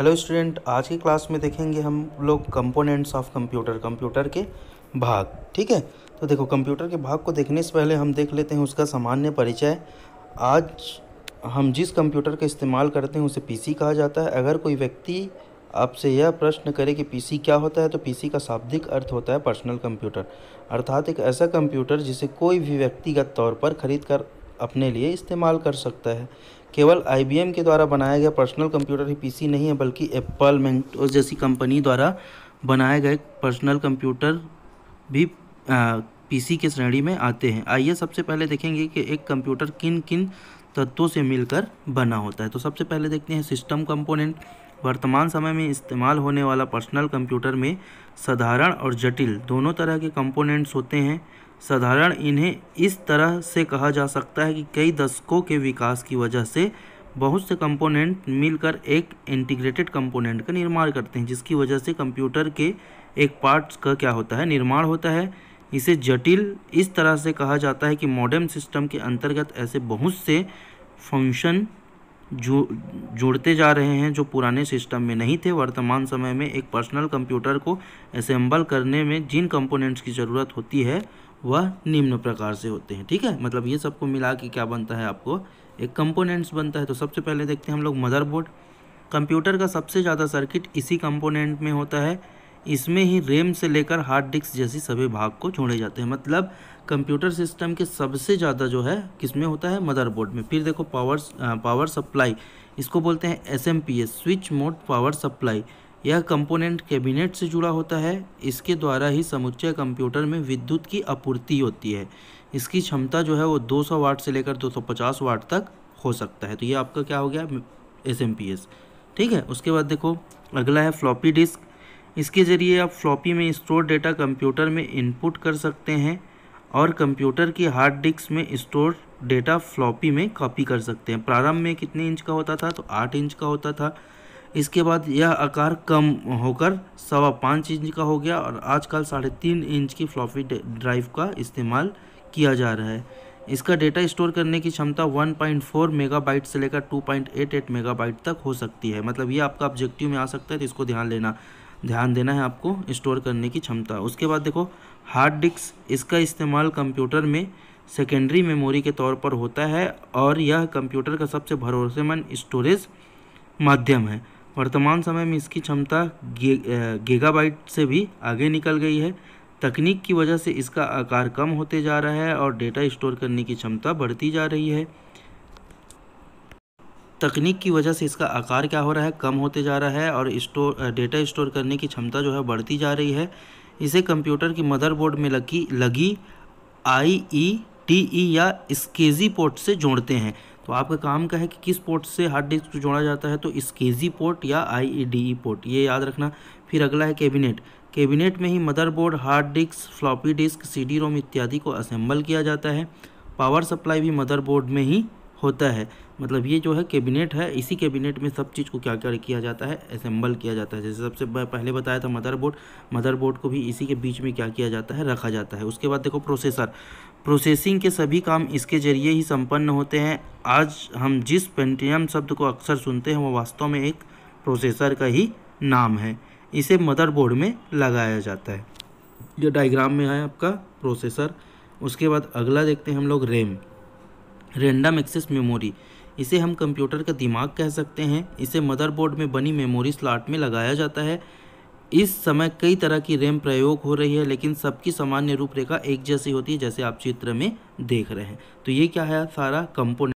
hello student आज की class में देखेंगे हम लोग कंपोनेंट्स ऑफ कंप्यूटर कंप्यूटर के भाग ठीक है तो देखो कंप्यूटर के भाग को देखने से पहले हम देख लेते हैं उसका सामान्य परिचय आज हम जिस कंप्यूटर का इस्तेमाल करते हैं उसे पीसी कहा जाता है अगर कोई व्यक्ति आपसे यह प्रश्न करे कि पीसी क्या होता है तो पीसी का शाब्दिक अर्थ होता है पर्सनल कंप्यूटर अर्थात एक ऐसा कंप्यूटर जिसे कोई भी व्यक्तिगत तौर पर खरीद कर अपने लिए इस्तेमाल कर सकता है केवल आई के द्वारा बनाया गया पर्सनल कंप्यूटर ही पीसी नहीं है बल्कि एप्पल मैंटोस जैसी कंपनी द्वारा बनाए गए पर्सनल कंप्यूटर भी पीसी के श्रेणी में आते हैं आइए सबसे पहले देखेंगे कि एक कंप्यूटर किन किन तत्वों से मिलकर बना होता है तो सबसे पहले देखते हैं सिस्टम कंपोनेंट वर्तमान समय में इस्तेमाल होने वाला पर्सनल कंप्यूटर में साधारण और जटिल दोनों तरह के कंपोनेंट्स होते हैं साधारण इन्हें इस तरह से कहा जा सकता है कि कई दशकों के विकास की वजह से बहुत से कंपोनेंट मिलकर एक इंटीग्रेटेड कंपोनेंट का निर्माण करते हैं जिसकी वजह से कंप्यूटर के एक पार्ट्स का क्या होता है निर्माण होता है इसे जटिल इस तरह से कहा जाता है कि मॉडर्न सिस्टम के अंतर्गत ऐसे बहुत से फंक्शन जो जुड़ते जा रहे हैं जो पुराने सिस्टम में नहीं थे वर्तमान समय में एक पर्सनल कंप्यूटर को असेंबल करने में जिन कंपोनेंट्स की ज़रूरत होती है वह निम्न प्रकार से होते हैं ठीक है मतलब ये सबको मिला के क्या बनता है आपको एक कंपोनेंट्स बनता है तो सबसे पहले देखते हैं हम लोग मदरबोर्ड कंप्यूटर का सबसे ज़्यादा सर्किट इसी कंपोनेंट में होता है इसमें ही रेम से लेकर हार्ड डिस्क जैसी सभी भाग को छोड़े जाते हैं मतलब कंप्यूटर सिस्टम के सबसे ज़्यादा जो है किस में होता है मदरबोर्ड में फिर देखो पावर पावर सप्लाई इसको बोलते हैं S switch mode power supply यह कंपोनेंट कैबिनेट से जुड़ा होता है इसके द्वारा ही समुच्चय कंप्यूटर में विद्युत की आपूर्ति होती है इसकी क्षमता जो है वो 200 वाट से लेकर 250 वाट तक हो सकता है तो ये आपका क्या हो गया एस ठीक है उसके बाद देखो अगला है फ्लॉपी डिस्क इसके ज़रिए आप फ्लॉपी में स्टोर डेटा कंप्यूटर में इनपुट कर सकते हैं और कंप्यूटर की हार्ड डिस्क में स्टोर डेटा फ्लॉपी में कॉपी कर सकते हैं प्रारंभ में कितने इंच का होता था तो आठ इंच का होता था इसके बाद यह आकार कम होकर सवा पाँच इंच का हो गया और आजकल साढ़े तीन इंच की फ्लॉपी ड्राइव का इस्तेमाल किया जा रहा है इसका डेटा स्टोर करने की क्षमता 1.4 मेगाबाइट से लेकर 2.88 मेगाबाइट तक हो सकती है मतलब ये आपका ऑब्जेक्टिव में आ सकता है तो इसको ध्यान लेना ध्यान देना है आपको स्टोर करने की क्षमता उसके बाद देखो हार्ड डिस्क इसका इस्तेमाल कंप्यूटर में सेकेंडरी मेमोरी के तौर पर होता है और यह कंप्यूटर का सबसे भरोसेमंद स्टोरेज माध्यम है वर्तमान समय में इसकी क्षमता गे, गीगाबाइट से भी आगे निकल गई है तकनीक की वजह से इसका आकार कम होते जा रहा है और डेटा स्टोर करने की क्षमता बढ़ती जा रही है तकनीक की वजह से इसका आकार क्या हो रहा है कम होते जा रहा है और स्टोर डेटा स्टोर करने की क्षमता जो है बढ़ती जा रही है इसे कंप्यूटर की मदरबोर्ड में लगी लगी आई ई टी ई या स्केजी पोर्ट से जोड़ते हैं तो आपका काम का है कि किस पोर्ट से हार्ड डिस्क को जोड़ा जाता है तो स्केजी पोर्ट या आई पोर्ट e e ये याद रखना फिर अगला है कैबिनेट कैबिनेट में ही motherboard hard disk floppy disk CD ROM इत्यादि को असेंबल किया जाता है पावर सप्लाई भी मदरबोर्ड में ही होता है मतलब ये जो है कैबिनेट है इसी कैबिनेट में सब चीज़ को क्या क्या किया जाता है असेंबल किया जाता है जैसे सबसे पहले बताया था मदरबोर्ड मदरबोर्ड को भी इसी के बीच में क्या किया जाता है रखा जाता है उसके बाद देखो प्रोसेसर प्रोसेसिंग के सभी काम इसके जरिए ही संपन्न होते हैं आज हम जिस पेंटियम शब्द को अक्सर सुनते हैं वो वास्तव में एक प्रोसेसर का ही नाम है इसे मदरबोर्ड में लगाया जाता है जो डायग्राम में है आपका प्रोसेसर उसके बाद अगला देखते हैं हम लोग रैम रेंडम एक्सेस मेमोरी इसे हम कंप्यूटर का दिमाग कह सकते हैं इसे मदरबोर्ड में बनी मेमोरी स्लॉट में लगाया जाता है इस समय कई तरह की रैम प्रयोग हो रही है लेकिन सबकी सामान्य रूपरेखा एक जैसी होती है जैसे आप चित्र में देख रहे हैं तो ये क्या है सारा कंपोनेंट